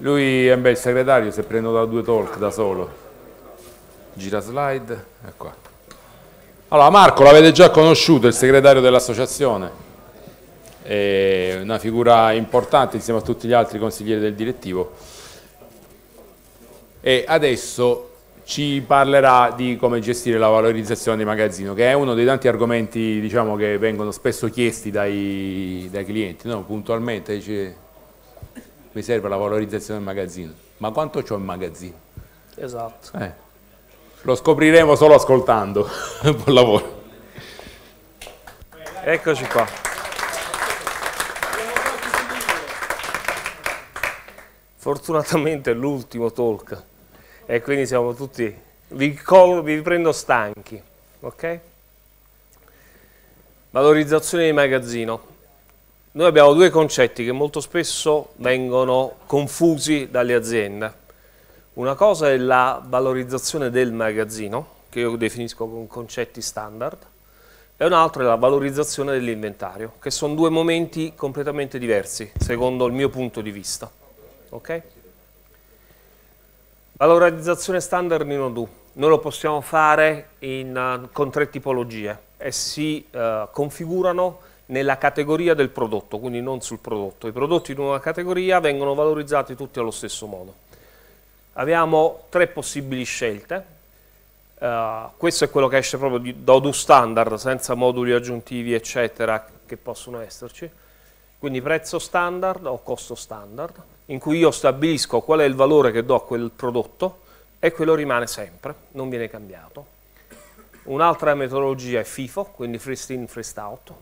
Lui è beh, il segretario, si è da due talk da solo. Gira slide, ecco Allora Marco l'avete già conosciuto, il segretario dell'associazione. È una figura importante insieme a tutti gli altri consiglieri del direttivo. E adesso ci parlerà di come gestire la valorizzazione di magazzino, che è uno dei tanti argomenti diciamo, che vengono spesso chiesti dai, dai clienti, no? puntualmente. Dice, mi serve la valorizzazione del magazzino, ma quanto ho in magazzino? Esatto. Eh, lo scopriremo solo ascoltando. Buon lavoro. Eccoci qua. fortunatamente è l'ultimo talk e quindi siamo tutti, vi, col, vi prendo stanchi, ok? Valorizzazione di magazzino. Noi abbiamo due concetti che molto spesso vengono confusi dalle aziende. Una cosa è la valorizzazione del magazzino, che io definisco con concetti standard, e un'altra è la valorizzazione dell'inventario, che sono due momenti completamente diversi, secondo il mio punto di vista. Okay? Valorizzazione standard Nino Do. Noi lo possiamo fare in, eh, con tre tipologie e eh si uh, eh, configurano nella categoria del prodotto, quindi non sul prodotto. I prodotti in una categoria vengono valorizzati tutti allo stesso modo. Abbiamo tre possibili scelte. Uh, questo è quello che esce proprio di, da ODU standard, senza moduli aggiuntivi, eccetera, che possono esserci. Quindi prezzo standard o costo standard, in cui io stabilisco qual è il valore che do a quel prodotto e quello rimane sempre, non viene cambiato. Un'altra metodologia è FIFO, quindi First In, First Out,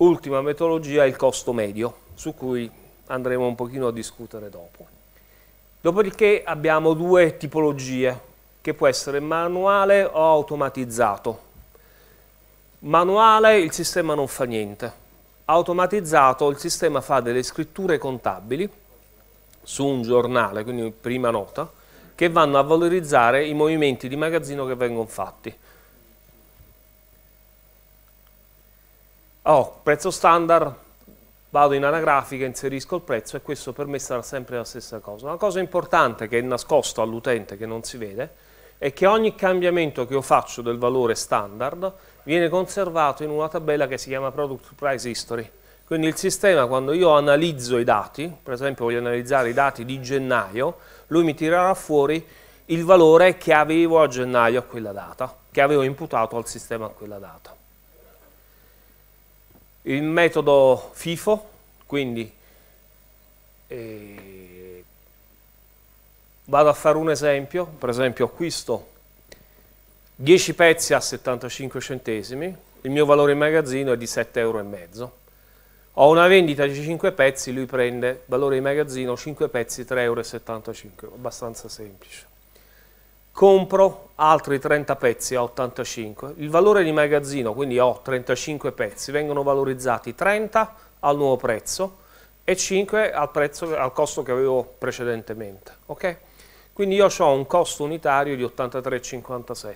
Ultima metodologia è il costo medio, su cui andremo un pochino a discutere dopo. Dopodiché abbiamo due tipologie, che può essere manuale o automatizzato. Manuale il sistema non fa niente, automatizzato il sistema fa delle scritture contabili su un giornale, quindi prima nota, che vanno a valorizzare i movimenti di magazzino che vengono fatti. oh, prezzo standard, vado in anagrafica, inserisco il prezzo e questo per me sarà sempre la stessa cosa. Una cosa importante che è nascosta all'utente, che non si vede, è che ogni cambiamento che io faccio del valore standard viene conservato in una tabella che si chiama Product Price History. Quindi il sistema quando io analizzo i dati, per esempio voglio analizzare i dati di gennaio, lui mi tirerà fuori il valore che avevo a gennaio a quella data, che avevo imputato al sistema a quella data il metodo FIFO, quindi eh, vado a fare un esempio, per esempio acquisto 10 pezzi a 75 centesimi, il mio valore in magazzino è di 7,5 euro. Ho una vendita di 5 pezzi, lui prende valore in magazzino 5 pezzi 3,75 euro, abbastanza semplice compro altri 30 pezzi a 85. Il valore di magazzino, quindi ho 35 pezzi, vengono valorizzati 30 al nuovo prezzo e 5 al, prezzo, al costo che avevo precedentemente. Okay? Quindi io ho un costo unitario di 83,57.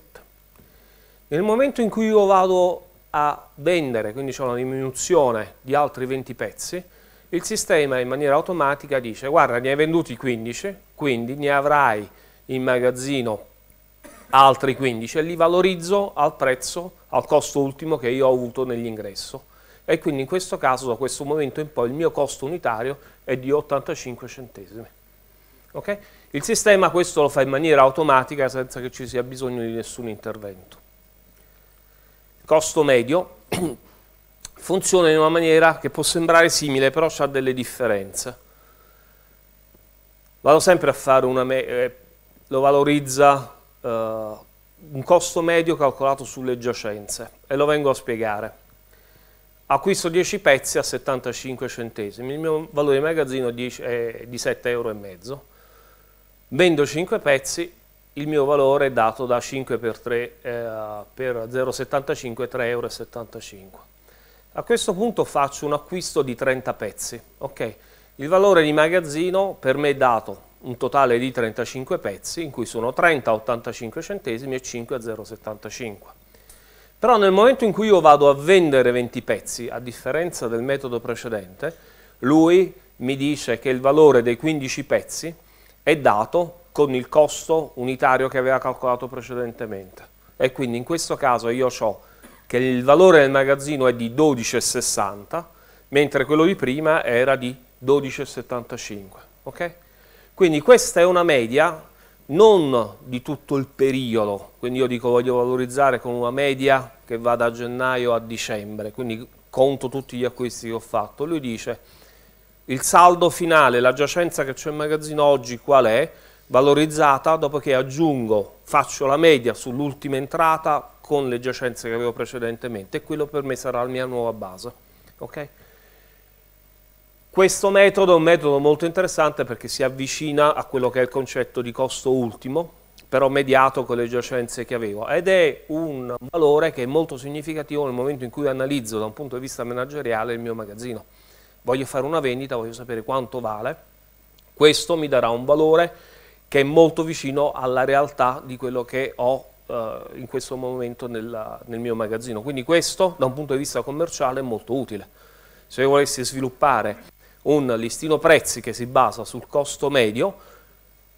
Nel momento in cui io vado a vendere, quindi c'è una diminuzione di altri 20 pezzi, il sistema in maniera automatica dice guarda ne hai venduti 15, quindi ne avrai in magazzino altri 15 e li valorizzo al prezzo, al costo ultimo che io ho avuto nell'ingresso. E quindi in questo caso, da questo momento in poi, il mio costo unitario è di 85 centesimi. Okay? Il sistema questo lo fa in maniera automatica senza che ci sia bisogno di nessun intervento. Il costo medio funziona in una maniera che può sembrare simile, però ha delle differenze. Vado sempre a fare una... Eh, lo valorizza eh, un costo medio calcolato sulle giacenze e lo vengo a spiegare. Acquisto 10 pezzi a 75 centesimi, il mio valore di magazzino è di 7,5 euro. Vendo 5 pezzi, il mio valore è dato da 5 per 3 eh, per 0,75 3,75 euro. A questo punto faccio un acquisto di 30 pezzi. Okay. Il valore di magazzino per me è dato un totale di 35 pezzi in cui sono 30 a 85 centesimi e 5 a 0,75. Però nel momento in cui io vado a vendere 20 pezzi, a differenza del metodo precedente, lui mi dice che il valore dei 15 pezzi è dato con il costo unitario che aveva calcolato precedentemente. E quindi in questo caso io ho che il valore del magazzino è di 12,60, mentre quello di prima era di 12,75. Okay? Quindi questa è una media non di tutto il periodo, quindi io dico voglio valorizzare con una media che va da gennaio a dicembre, quindi conto tutti gli acquisti che ho fatto. Lui dice il saldo finale, la giacenza che c'è in magazzino oggi qual è? Valorizzata dopo che aggiungo, faccio la media sull'ultima entrata con le giacenze che avevo precedentemente e quello per me sarà la mia nuova base. Okay? Questo metodo è un metodo molto interessante perché si avvicina a quello che è il concetto di costo ultimo, però mediato con le giacenze che avevo, ed è un valore che è molto significativo nel momento in cui analizzo da un punto di vista manageriale il mio magazzino. Voglio fare una vendita, voglio sapere quanto vale, questo mi darà un valore che è molto vicino alla realtà di quello che ho eh, in questo momento nel, nel mio magazzino. Quindi questo da un punto di vista commerciale è molto utile. Se io volessi sviluppare un listino prezzi che si basa sul costo medio,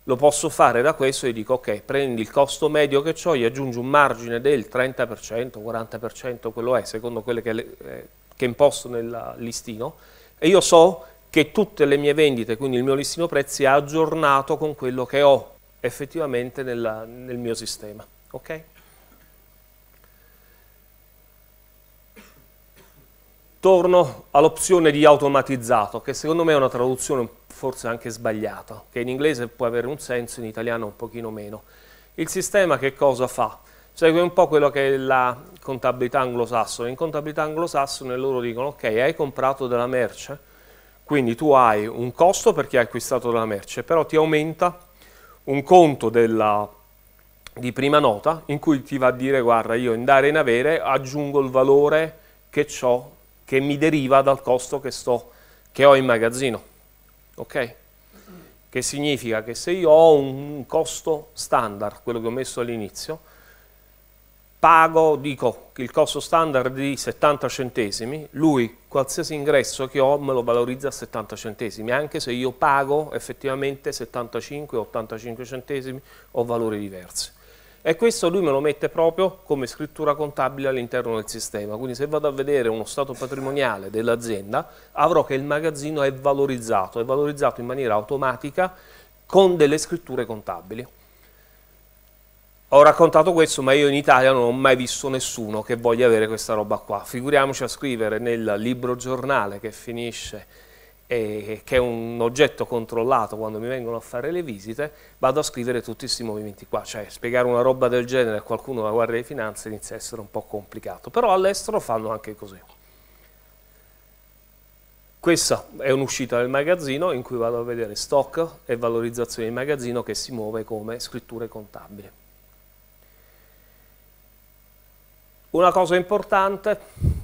lo posso fare da questo e dico ok, prendi il costo medio che ho, gli aggiungi un margine del 30%, 40%, quello è, secondo quelle che, eh, che imposto nel listino, e io so che tutte le mie vendite, quindi il mio listino prezzi, è aggiornato con quello che ho effettivamente nella, nel mio sistema. Okay? torno all'opzione di automatizzato, che secondo me è una traduzione forse anche sbagliata, che in inglese può avere un senso, in italiano un pochino meno. Il sistema che cosa fa? Segue un po' quello che è la contabilità anglosassone. In contabilità anglosassone loro dicono ok, hai comprato della merce, quindi tu hai un costo perché hai acquistato della merce, però ti aumenta un conto della, di prima nota in cui ti va a dire guarda io in dare in avere aggiungo il valore che ho che mi deriva dal costo che, sto, che ho in magazzino. Okay? Che significa che se io ho un costo standard, quello che ho messo all'inizio, pago, dico il costo standard di 70 centesimi, lui qualsiasi ingresso che ho me lo valorizza a 70 centesimi, anche se io pago effettivamente 75 85 centesimi o valori diversi. E questo lui me lo mette proprio come scrittura contabile all'interno del sistema. Quindi se vado a vedere uno stato patrimoniale dell'azienda, avrò che il magazzino è valorizzato, è valorizzato in maniera automatica con delle scritture contabili. Ho raccontato questo, ma io in Italia non ho mai visto nessuno che voglia avere questa roba qua. Figuriamoci a scrivere nel libro giornale che finisce eh, che è un oggetto controllato quando mi vengono a fare le visite, vado a scrivere tutti questi movimenti qua, cioè spiegare una roba del genere a qualcuno della Guardia di Finanza inizia a essere un po' complicato, però all'estero fanno anche così. Questa è un'uscita del magazzino in cui vado a vedere stock e valorizzazione di magazzino che si muove come scritture contabili. Una cosa importante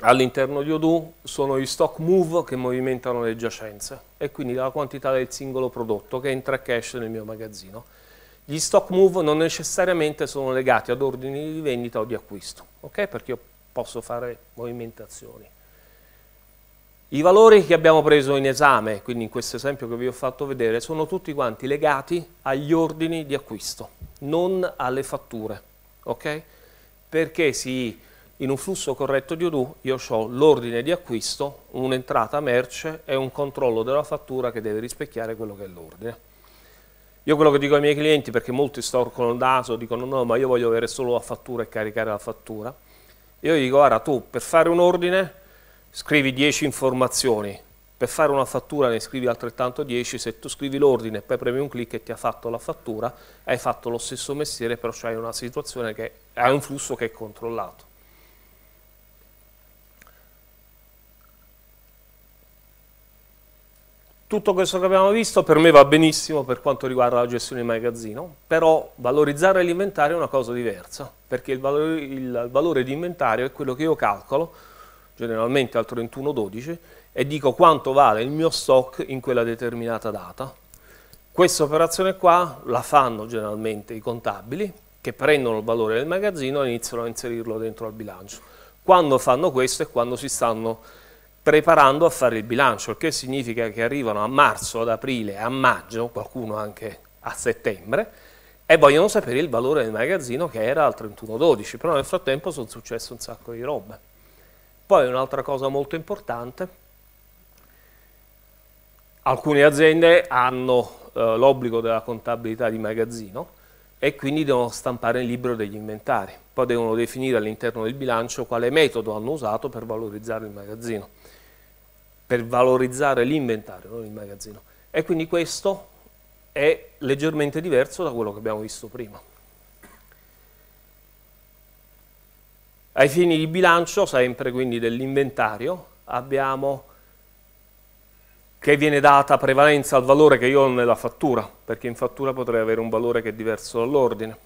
all'interno di Odoo sono gli stock move che movimentano le giacenze e quindi la quantità del singolo prodotto che entra e cash nel mio magazzino. Gli stock move non necessariamente sono legati ad ordini di vendita o di acquisto, ok? perché io posso fare movimentazioni. I valori che abbiamo preso in esame, quindi in questo esempio che vi ho fatto vedere, sono tutti quanti legati agli ordini di acquisto, non alle fatture, ok? perché si in un flusso corretto di Odoo io ho l'ordine di acquisto, un'entrata merce e un controllo della fattura che deve rispecchiare quello che è l'ordine. Io quello che dico ai miei clienti, perché molti storcono il naso, dicono no, ma io voglio avere solo la fattura e caricare la fattura, io gli dico guarda tu per fare un ordine scrivi 10 informazioni, per fare una fattura ne scrivi altrettanto 10, se tu scrivi l'ordine e poi premi un clic e ti ha fatto la fattura, hai fatto lo stesso mestiere, però hai una situazione che hai un flusso che è controllato. tutto questo che abbiamo visto per me va benissimo per quanto riguarda la gestione di magazzino, però valorizzare l'inventario è una cosa diversa, perché il valore, il valore di inventario è quello che io calcolo, generalmente al 31-12, e dico quanto vale il mio stock in quella determinata data. Questa operazione qua la fanno generalmente i contabili, che prendono il valore del magazzino e iniziano a inserirlo dentro al bilancio. Quando fanno questo è quando si stanno preparando a fare il bilancio, il che significa che arrivano a marzo, ad aprile, a maggio, qualcuno anche a settembre, e vogliono sapere il valore del magazzino che era al 31-12, però nel frattempo sono successe un sacco di robe. Poi un'altra cosa molto importante, alcune aziende hanno eh, l'obbligo della contabilità di magazzino e quindi devono stampare il libro degli inventari, poi devono definire all'interno del bilancio quale metodo hanno usato per valorizzare il magazzino per valorizzare l'inventario, non il magazzino. E quindi questo è leggermente diverso da quello che abbiamo visto prima. Ai fini di bilancio, sempre quindi dell'inventario, abbiamo che viene data prevalenza al valore che io ho nella fattura, perché in fattura potrei avere un valore che è diverso dall'ordine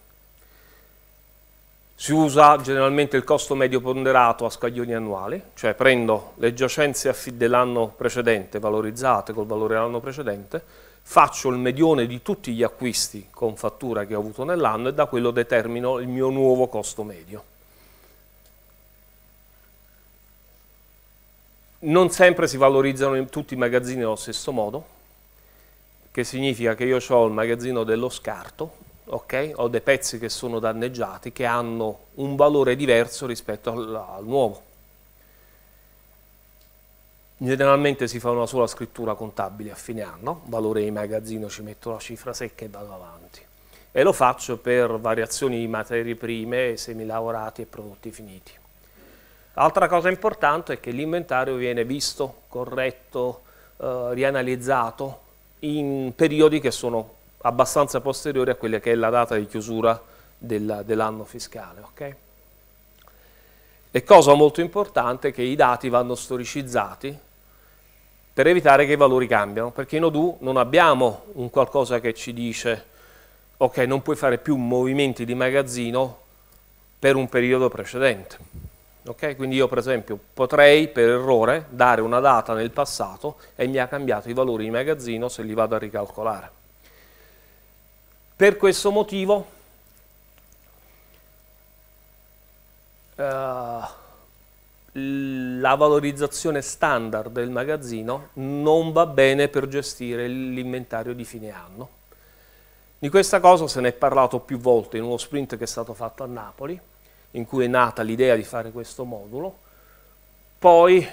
si usa generalmente il costo medio ponderato a scaglioni annuali, cioè prendo le giacenze dell'anno precedente valorizzate col valore dell'anno precedente, faccio il medione di tutti gli acquisti con fattura che ho avuto nell'anno e da quello determino il mio nuovo costo medio. Non sempre si valorizzano tutti i magazzini allo stesso modo, che significa che io ho il magazzino dello scarto, okay? ho dei pezzi che sono danneggiati che hanno un valore diverso rispetto al, al nuovo. Generalmente si fa una sola scrittura contabile a fine anno, valore di magazzino ci metto la cifra secca e vado avanti. E lo faccio per variazioni di materie prime, semilavorati e prodotti finiti. Altra cosa importante è che l'inventario viene visto, corretto, eh, rianalizzato in periodi che sono abbastanza posteriore a quella che è la data di chiusura della, dell'anno fiscale. Okay? E cosa molto importante è che i dati vanno storicizzati per evitare che i valori cambiano, perché in Odoo non abbiamo un qualcosa che ci dice ok, non puoi fare più movimenti di magazzino per un periodo precedente. Okay? Quindi io per esempio potrei per errore dare una data nel passato e mi ha cambiato i valori di magazzino se li vado a ricalcolare. Per questo motivo eh, la valorizzazione standard del magazzino non va bene per gestire l'inventario di fine anno. Di questa cosa se ne è parlato più volte in uno sprint che è stato fatto a Napoli, in cui è nata l'idea di fare questo modulo. Poi,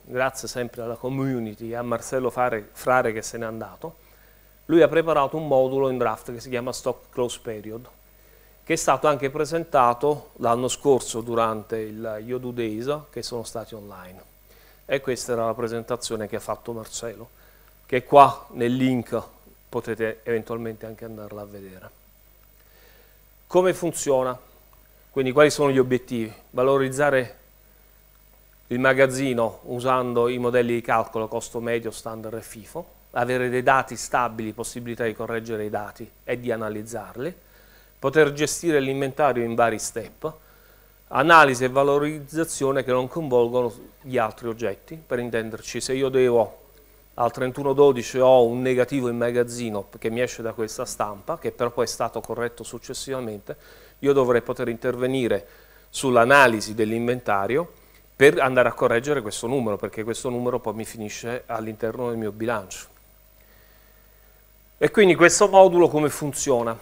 grazie sempre alla community e a Marcello Frare che se n'è andato, lui ha preparato un modulo in draft che si chiama Stock Close Period, che è stato anche presentato l'anno scorso durante il Yodu Days che sono stati online. E questa era la presentazione che ha fatto Marcello, che qua nel link potete eventualmente anche andarla a vedere. Come funziona? Quindi quali sono gli obiettivi? Valorizzare il magazzino usando i modelli di calcolo costo medio, standard e FIFO, avere dei dati stabili, possibilità di correggere i dati e di analizzarli, poter gestire l'inventario in vari step, analisi e valorizzazione che non coinvolgono gli altri oggetti, per intenderci se io devo al 31.12 ho un negativo in magazzino che mi esce da questa stampa, che però poi è stato corretto successivamente, io dovrei poter intervenire sull'analisi dell'inventario per andare a correggere questo numero, perché questo numero poi mi finisce all'interno del mio bilancio. E quindi questo modulo come funziona?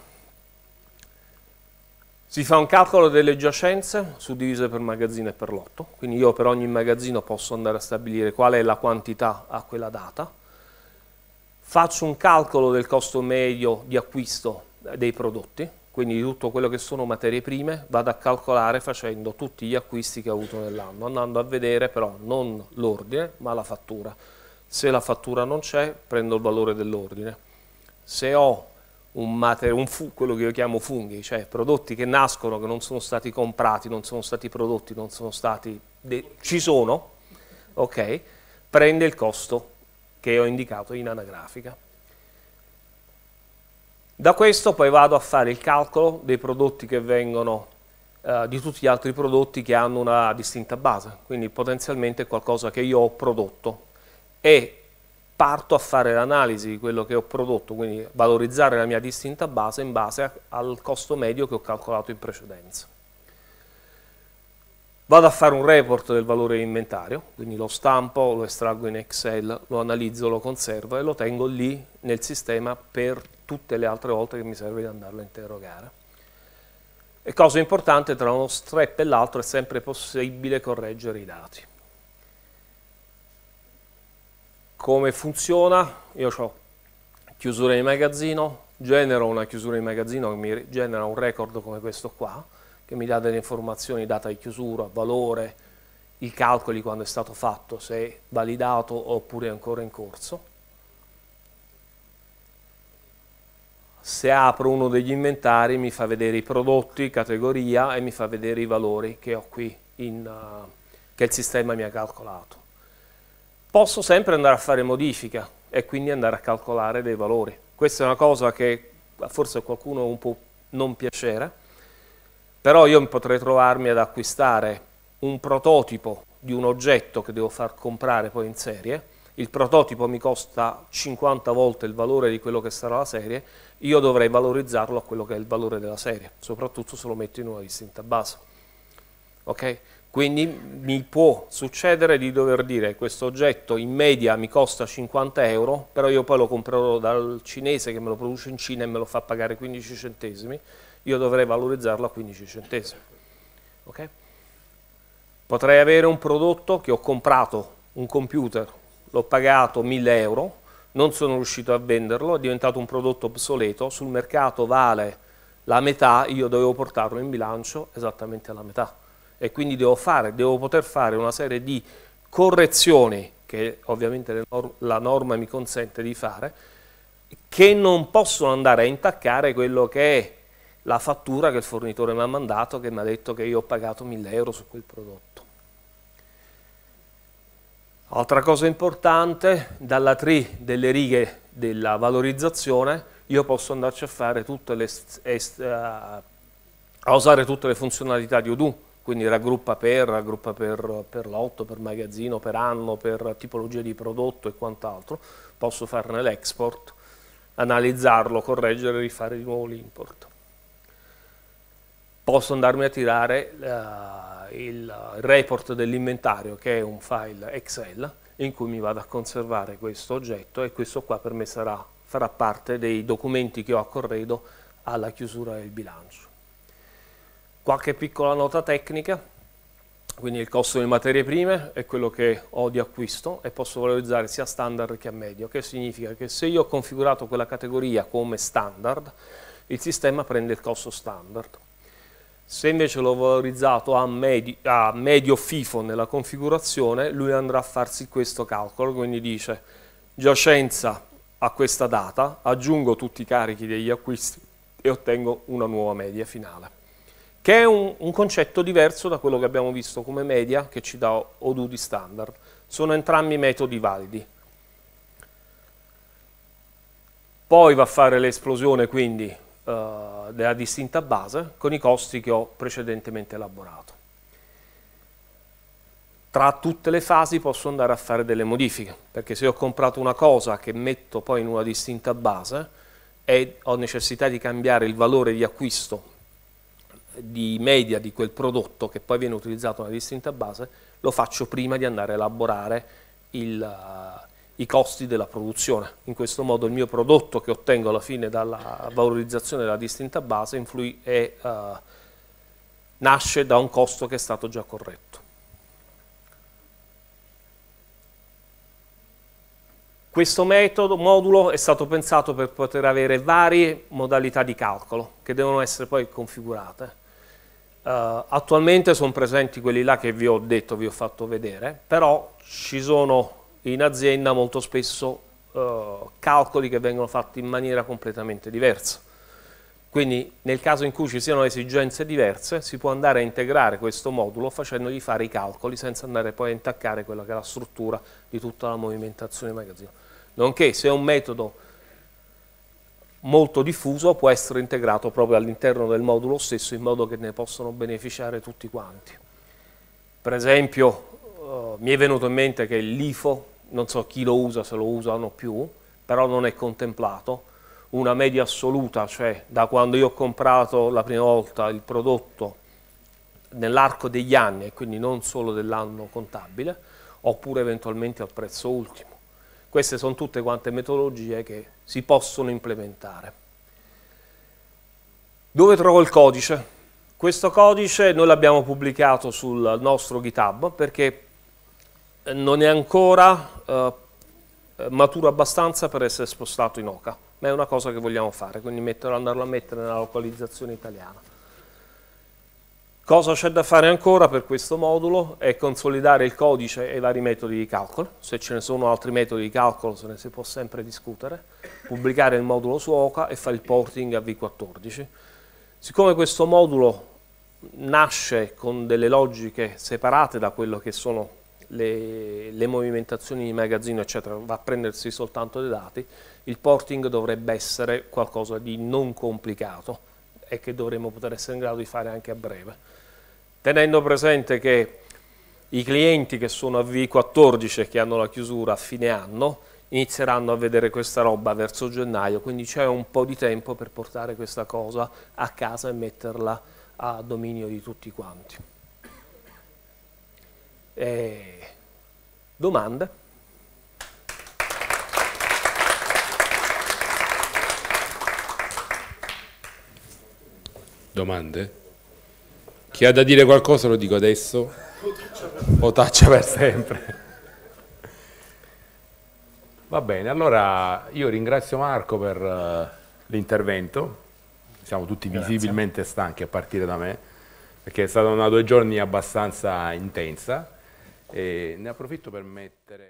Si fa un calcolo delle giacenze suddivise per magazzino e per lotto, quindi io per ogni magazzino posso andare a stabilire qual è la quantità a quella data, faccio un calcolo del costo medio di acquisto dei prodotti, quindi di tutto quello che sono materie prime, vado a calcolare facendo tutti gli acquisti che ho avuto nell'anno, andando a vedere però non l'ordine ma la fattura. Se la fattura non c'è prendo il valore dell'ordine se ho un materiale, quello che io chiamo funghi, cioè prodotti che nascono, che non sono stati comprati, non sono stati prodotti, non sono stati, ci sono, ok, prende il costo che ho indicato in anagrafica. Da questo poi vado a fare il calcolo dei prodotti che vengono, eh, di tutti gli altri prodotti che hanno una distinta base, quindi potenzialmente qualcosa che io ho prodotto e parto a fare l'analisi di quello che ho prodotto, quindi valorizzare la mia distinta base in base a, al costo medio che ho calcolato in precedenza. Vado a fare un report del valore inventario, quindi lo stampo, lo estraggo in Excel, lo analizzo, lo conservo e lo tengo lì nel sistema per tutte le altre volte che mi serve di andarlo a interrogare. E cosa importante, tra uno step e l'altro è sempre possibile correggere i dati. come funziona? Io ho chiusura di magazzino, genero una chiusura di magazzino che mi genera un record come questo qua, che mi dà delle informazioni, data di chiusura, valore, i calcoli quando è stato fatto, se è validato oppure è ancora in corso. Se apro uno degli inventari mi fa vedere i prodotti, categoria e mi fa vedere i valori che ho qui, in, uh, che il sistema mi ha calcolato. Posso sempre andare a fare modifica e quindi andare a calcolare dei valori. Questa è una cosa che forse a qualcuno un po' non piacere, però io potrei trovarmi ad acquistare un prototipo di un oggetto che devo far comprare poi in serie, il prototipo mi costa 50 volte il valore di quello che sarà la serie, io dovrei valorizzarlo a quello che è il valore della serie, soprattutto se lo metto in una distinta base. Okay? Quindi mi può succedere di dover dire questo oggetto in media mi costa 50 euro, però io poi lo comprerò dal cinese che me lo produce in Cina e me lo fa pagare 15 centesimi, io dovrei valorizzarlo a 15 centesimi. Okay? Potrei avere un prodotto che ho comprato, un computer, l'ho pagato 1000 euro, non sono riuscito a venderlo, è diventato un prodotto obsoleto, sul mercato vale la metà, io dovevo portarlo in bilancio esattamente alla metà e quindi devo, fare, devo poter fare una serie di correzioni che ovviamente la norma mi consente di fare, che non possono andare a intaccare quello che è la fattura che il fornitore mi ha mandato, che mi ha detto che io ho pagato 1000 euro su quel prodotto. Altra cosa importante, dalla 3 delle righe della valorizzazione, io posso andarci a, le, eh, a usare tutte le funzionalità di Odoo, quindi raggruppa per, raggruppa per, per lotto, per magazzino, per anno, per tipologia di prodotto e quant'altro, posso farne l'export, analizzarlo, correggere e rifare di nuovo l'import. Posso andarmi a tirare uh, il report dell'inventario che è un file Excel in cui mi vado a conservare questo oggetto e questo qua per me sarà, farà parte dei documenti che ho a corredo alla chiusura del bilancio. Qualche piccola nota tecnica, quindi il costo delle materie prime è quello che ho di acquisto e posso valorizzare sia standard che a medio, che significa che se io ho configurato quella categoria come standard, il sistema prende il costo standard. Se invece l'ho valorizzato a medio, a medio FIFO nella configurazione, lui andrà a farsi questo calcolo, quindi dice giacenza a questa data, aggiungo tutti i carichi degli acquisti e ottengo una nuova media finale che è un, un, concetto diverso da quello che abbiamo visto come media che ci dà Odudi standard. Sono entrambi metodi validi. Poi va a fare l'esplosione quindi eh, della distinta base con i costi che ho precedentemente elaborato. Tra tutte le fasi posso andare a fare delle modifiche, perché se ho comprato una cosa che metto poi in una distinta base e ho necessità di cambiare il valore di acquisto di media di quel prodotto che poi viene utilizzato nella distinta base lo faccio prima di andare a elaborare il, eh, i costi della produzione. In questo modo il mio prodotto che ottengo alla fine dalla valorizzazione della distinta base è, uh, nasce da un costo che è stato già corretto. Questo metodo, modulo è stato pensato per poter avere varie modalità di calcolo che devono essere poi configurate. Uh, attualmente sono presenti quelli là che vi ho detto, vi ho fatto vedere, però ci sono in azienda molto spesso uh, calcoli che vengono fatti in maniera completamente diversa. Quindi nel caso in cui ci siano esigenze diverse si può andare a integrare questo modulo facendogli fare i calcoli senza andare poi a intaccare quella che è la struttura di tutta la movimentazione magazzino. Nonché se è un metodo molto diffuso può essere integrato proprio all'interno del modulo stesso in modo che ne possano beneficiare tutti quanti. Per esempio eh, mi è venuto in mente che l'IFO, non so chi lo usa, se lo usano più, però non è contemplato, una media assoluta, cioè da quando io ho comprato la prima volta il prodotto nell'arco degli anni e quindi non solo dell'anno contabile, oppure eventualmente al prezzo ultimo. Queste sono tutte quante metodologie che si possono implementare. Dove trovo il codice? Questo codice noi l'abbiamo pubblicato sul nostro GitHub perché eh, non è ancora eh, maturo abbastanza per essere spostato in OCA, ma è una cosa che vogliamo fare, quindi metterlo, andarlo a mettere nella localizzazione italiana. Cosa c'è da fare ancora per questo modulo? È consolidare il codice e i vari metodi di calcolo, se ce ne sono altri metodi di calcolo se ne si può sempre discutere, pubblicare il modulo su OCA e fare il porting a V14. Siccome questo modulo nasce con delle logiche separate da quello che sono le, le movimentazioni di magazzino, eccetera, va a prendersi soltanto dei dati, il porting dovrebbe essere qualcosa di non complicato e che dovremmo poter essere in grado di fare anche a breve tenendo presente che i clienti che sono a V14 e che hanno la chiusura a fine anno inizieranno a vedere questa roba verso gennaio, quindi c'è un po' di tempo per portare questa cosa a casa e metterla a dominio di tutti quanti. E... Domande? Domande? Chi ha da dire qualcosa lo dico adesso o taccia per sempre. Va bene, allora io ringrazio Marco per eh, l'intervento. Siamo tutti Grazie. visibilmente stanchi a partire da me, perché è stata una due giorni abbastanza intensa. E ne approfitto per mettere...